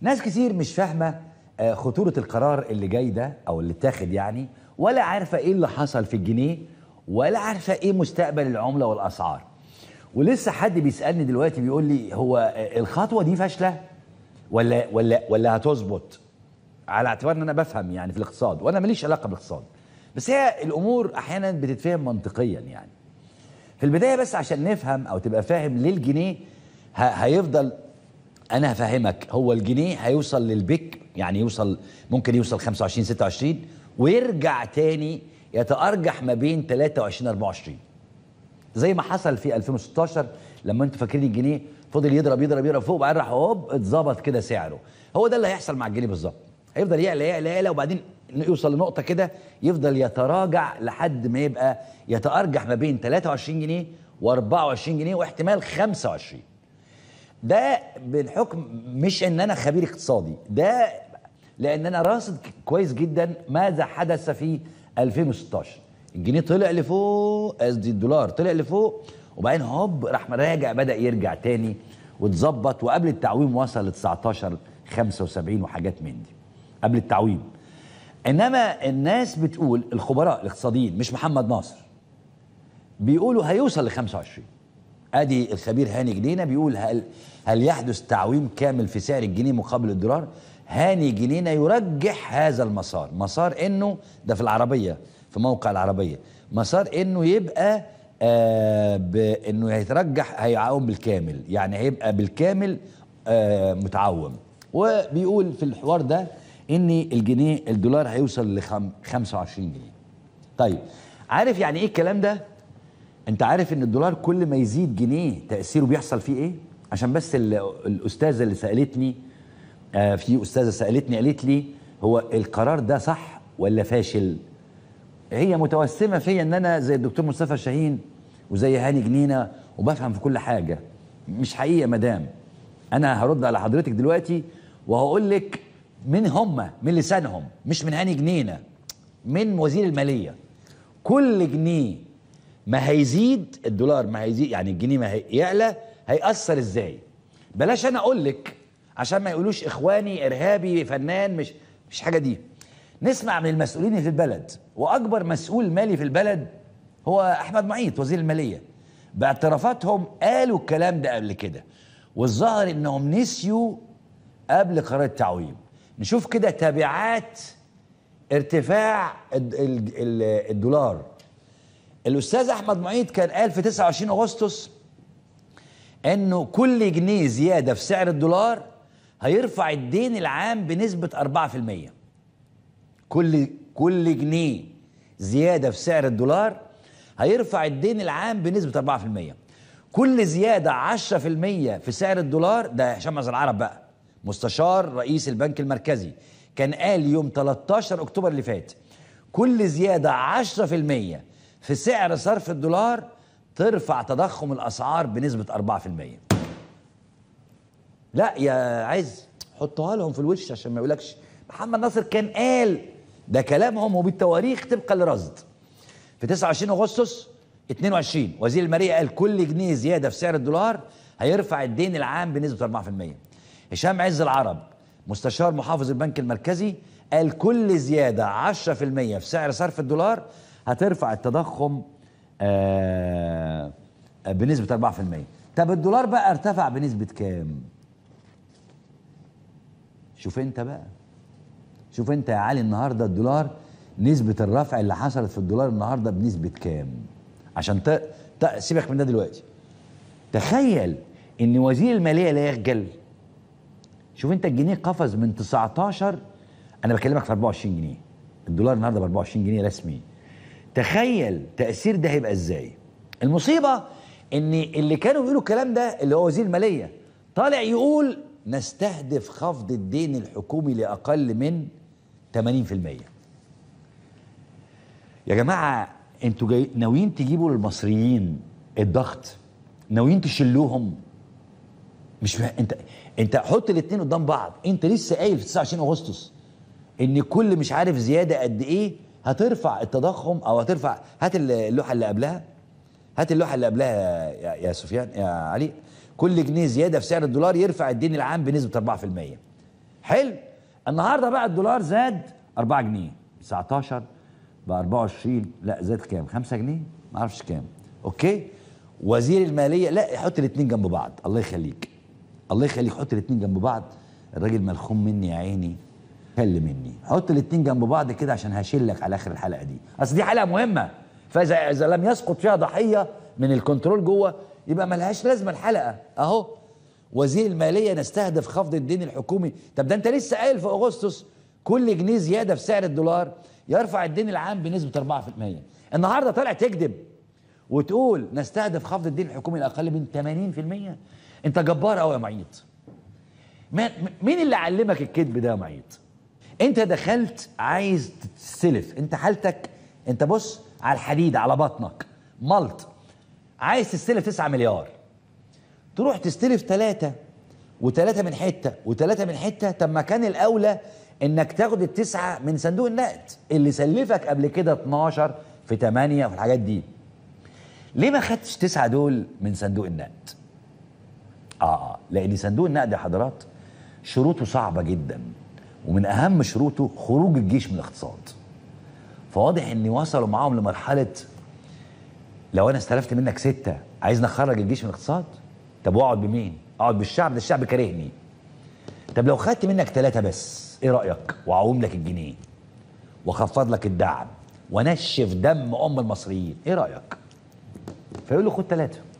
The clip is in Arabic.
ناس كتير مش فاهمه آه، خطوره القرار اللي جاي ده او اللي اتاخد يعني ولا عارفه ايه اللي حصل في الجنيه ولا عارفه ايه مستقبل العمله والاسعار ولسه حد بيسالني دلوقتي بيقول لي هو آه، الخطوه دي فاشله ولا ولا ولا هتظبط على اعتبار ان انا بفهم يعني في الاقتصاد وانا ماليش علاقه بالاقتصاد بس هي الامور احيانا بتتفهم منطقيا يعني في البدايه بس عشان نفهم او تبقى فاهم ليه الجنيه هيفضل انا هفهمك هو الجنيه هيوصل للبيك يعني يوصل ممكن يوصل 25 26 ويرجع تاني يتارجح ما بين 23 24 زي ما حصل في 2016 لما انتوا فاكرين الجنيه فضل يضرب يضرب يضرب فوق وبعدين راح هوب اتظبط كده سعره هو ده اللي هيحصل مع الجنيه بالظبط هيفضل يعلى يعلى يعلى وبعدين يوصل لنقطه كده يفضل يتراجع لحد ما يبقى يتارجح ما بين 23 جنيه و24 جنيه واحتمال 25 ده بالحكم مش ان انا خبير اقتصادي ده لان انا راصد كويس جدا ماذا حدث في 2016 الجنيه طلع لفوق قصدي الدولار طلع لفوق وبعدين هوب راح راجع بدا يرجع تاني واتظبط وقبل التعويم وصل ل 19 75 وحاجات من دي قبل التعويم انما الناس بتقول الخبراء الاقتصاديين مش محمد ناصر بيقولوا هيوصل ل 25 ادي الخبير هاني جنينه بيقول هل هل يحدث تعويم كامل في سعر الجنيه مقابل الدولار هاني جنينه يرجح هذا المسار مسار انه ده في العربيه في موقع العربيه مسار انه يبقى آه بانه هيترجح هيعوم بالكامل يعني هيبقى بالكامل آه متعوم وبيقول في الحوار ده ان الجنيه الدولار هيوصل ل 25 جنيه طيب عارف يعني ايه الكلام ده انت عارف ان الدولار كل ما يزيد جنيه تاثيره بيحصل فيه ايه عشان بس الاستاذه اللي سالتني آه في استاذه سالتني قالت لي هو القرار ده صح ولا فاشل هي متوسمه فيا ان انا زي الدكتور مصطفى شاهين وزي هاني جنينه وبفهم في كل حاجه مش حقيقه مدام انا هرد على حضرتك دلوقتي وهقول لك من هم من لسانهم مش من هاني جنينه من وزير الماليه كل جنيه ما هيزيد الدولار ما هيزيد يعني الجنيه ما هيعلى هيأثر ازاي بلاش انا اقول لك عشان ما يقولوش اخواني ارهابي فنان مش مش حاجه دي نسمع من المسؤولين في البلد واكبر مسؤول مالي في البلد هو احمد معيط وزير الماليه باعترافاتهم قالوا الكلام ده قبل كده والظاهر انهم نسيوا قبل قرار التعويم نشوف كده تبعات ارتفاع الدولار الاستاذ احمد معيد كان قال في 29 اغسطس انه كل جنيه زياده في سعر الدولار هيرفع الدين العام بنسبه 4% كل كل جنيه زياده في سعر الدولار هيرفع الدين العام بنسبه 4% كل زياده 10% في سعر الدولار ده هشام مازن العرب بقى مستشار رئيس البنك المركزي كان قال يوم 13 اكتوبر اللي فات كل زياده 10% في سعر صرف الدولار ترفع تضخم الاسعار بنسبه 4% لا يا عز حطها لهم في الوش عشان ما يقولكش محمد ناصر كان قال ده كلامهم وبالتواريخ طبقا لرصد في 29 اغسطس 22 وزير الماليه قال كل جنيه زياده في سعر الدولار هيرفع الدين العام بنسبه 4% هشام عز العرب مستشار محافظ البنك المركزي قال كل زياده 10% في سعر صرف الدولار هترفع التضخم آه، بنسبة 4% طب الدولار بقى ارتفع بنسبة كام شوف انت بقى شوف انت يا علي النهاردة الدولار نسبة الرفع اللي حصلت في الدولار النهاردة بنسبة كام عشان سيبك من ده دلوقتي تخيل ان وزير المالية لا يخجل شوف انت الجنيه قفز من 19 انا بكلمك في 24 جنيه الدولار النهارده ب 24 جنيه رسمي تخيل تأثير ده هيبقى ازاي المصيبة ان اللي كانوا بيقولوا الكلام ده اللي هو وزير المالية طالع يقول نستهدف خفض الدين الحكومي لأقل من 80% يا جماعة انتوا جاي ناويين تجيبوا للمصريين الضغط ناويين تشلوهم مش ما... انت انت حط الاثنين قدام بعض انت لسه قايل في 29 اغسطس ان كل مش عارف زياده قد ايه هترفع التضخم او هترفع هات اللوحه اللي قبلها هات اللوحه اللي قبلها يا, يا سفيان يا علي كل جنيه زياده في سعر الدولار يرفع الدين العام بنسبه 4% حلو النهارده بقى الدولار زاد 4 جنيه 19 ب 24 لا زاد كام 5 جنيه ما اعرفش كام اوكي وزير الماليه لا حط الاثنين جنب بعض الله يخليك الله يخليك حط الاثنين جنب بعض الراجل ملخوم مني يا عيني فل مني حط الاثنين جنب بعض كده عشان هشيلك على اخر الحلقه دي اصل دي حلقه مهمه فاذا اذا لم يسقط فيها ضحيه من الكنترول جوه يبقى ملهاش لازمه الحلقه اهو وزير الماليه نستهدف خفض الدين الحكومي طب ده انت لسه قايل في اغسطس كل جنيه زياده في سعر الدولار يرفع الدين العام بنسبه 4% النهارده طالع تكذب وتقول نستهدف خفض الدين الحكومي الاقل من 80% انت جبار قوي يا معيط مين اللي علمك الكذب ده يا معيط انت دخلت عايز تتسلف انت حالتك انت بص على الحديد على بطنك ملط عايز تستلف 9 مليار تروح تستلف ثلاثة وثلاثة من حتة وثلاثة من حتة طب ما كان الأولى إنك تاخد التسعة من صندوق النقد اللي سلفك قبل كده 12 في 8 وفي الحاجات دي ليه ما خدتش تسعة دول من صندوق النقد؟ آه, آه. لأن صندوق النقد يا حضرات شروطه صعبة جدا ومن أهم شروطه خروج الجيش من الاقتصاد فواضح إن وصلوا معاهم لمرحلة لو أنا استلفت منك ستة عايزني أخرج الجيش من الاقتصاد طب وأقعد بمين؟ أقعد بالشعب ده الشعب كارهني طب لو خدت منك ثلاثة بس إيه رأيك؟ وأعوم لك الجنيه وأخفض لك الدعم وانشف دم أم المصريين إيه رأيك؟ فيقول له خد ثلاثة